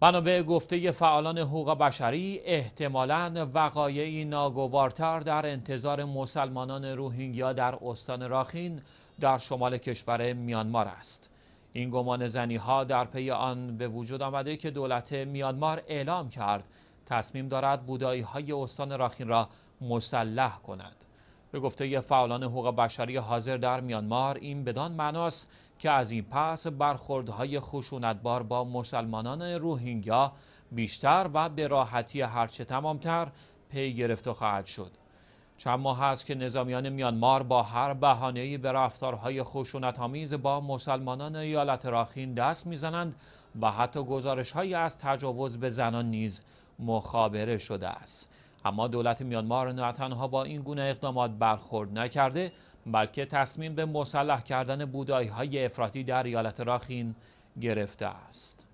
به گفته فعالان حقوق بشری احتمالا وقایعی ناگوارتر در انتظار مسلمانان روهینگیا در استان راخین در شمال کشور میانمار است. این گمان زنی ها در پی آن به وجود آمده که دولت میانمار اعلام کرد تصمیم دارد بودایی های استان راخین را مسلح کند. به گفته فعالان حقوق بشری حاضر در میانمار این بدان معناست که از این پس برخوردهای خشونتبار با مسلمانان روهینگیا بیشتر و به راحتی هرچه تمامتر پی گرفته خواهد شد چند ماه است که نظامیان میانمار با هر بهانه‌ای به رفتارهای خشونت‌آمیز با مسلمانان ایالت راخین دست میزنند و حتی گزارش‌هایی از تجاوز به زنان نیز مخابره شده است. اما دولت میانمار نه تنها با این گونه اقدامات برخورد نکرده بلکه تصمیم به مسلح کردن بودایی های افراطی در ایالت راخین گرفته است.